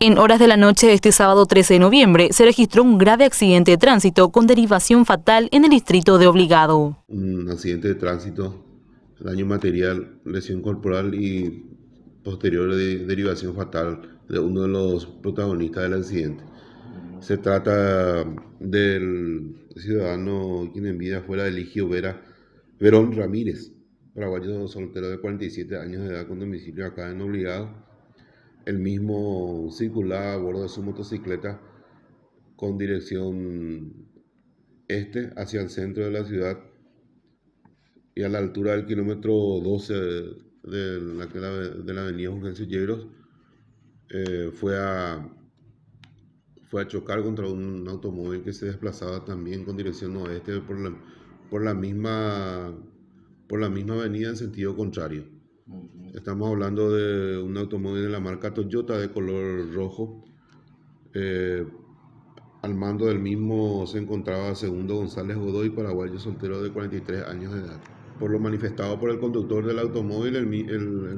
En horas de la noche de este sábado 13 de noviembre se registró un grave accidente de tránsito con derivación fatal en el distrito de Obligado. Un accidente de tránsito, daño material, lesión corporal y posterior derivación fatal de uno de los protagonistas del accidente. Se trata del ciudadano quien en vida fuera de Ligio Vera, Verón Ramírez, paraguayo soltero de 47 años de edad con domicilio acá en Obligado el mismo circulaba a bordo de su motocicleta con dirección este hacia el centro de la ciudad y a la altura del kilómetro 12 de la, avenida Fulgencio eh, fue, a, fue a chocar contra un automóvil que se desplazaba también con dirección oeste por la, misma, por la misma avenida en sentido contrario. Estamos hablando de un automóvil de la marca Toyota de color rojo. Eh, al mando del mismo se encontraba Segundo González Godoy, paraguayo soltero de 43 años de edad. Por lo manifestado por el conductor del automóvil, el,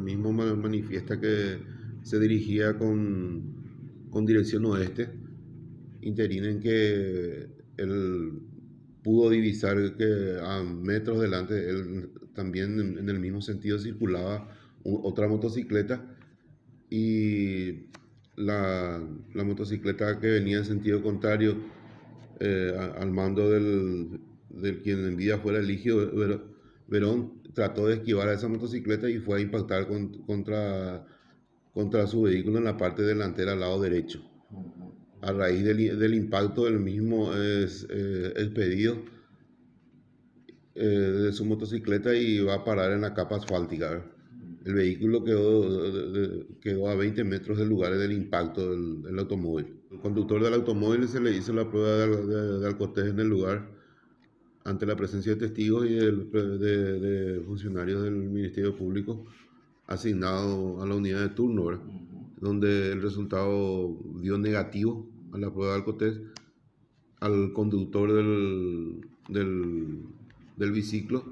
mismo manifiesta que se dirigía con, con dirección oeste, interina en que el pudo divisar que a metros delante él también en, el mismo sentido circulaba otra motocicleta y la, la motocicleta que venía en sentido contrario eh, al mando del, del quien en vida fuera Eligio Verón trató de esquivar a esa motocicleta y fue a impactar contra, contra su vehículo en la parte delantera al lado derecho a raíz del, impacto del mismo es eh, eh, de su motocicleta y va a parar en la capa asfáltica. El vehículo quedó, quedó a 20 metros del lugar del impacto del, automóvil. El conductor del automóvil se le hizo la prueba de, de en el lugar ante la presencia de testigos y de, funcionarios del Ministerio Público asignado a la unidad de turno donde el resultado dio negativo a la prueba de alcotest al conductor del, del, biciclo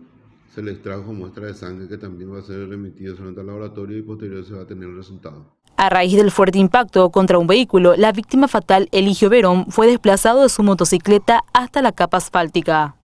se le extrajo muestra de sangre que también va a ser remitida solamente al laboratorio y posteriormente se va a tener el resultado. A raíz del fuerte impacto contra un vehículo, la víctima fatal, Eligio Verón, fue desplazado de su motocicleta hasta la capa asfáltica.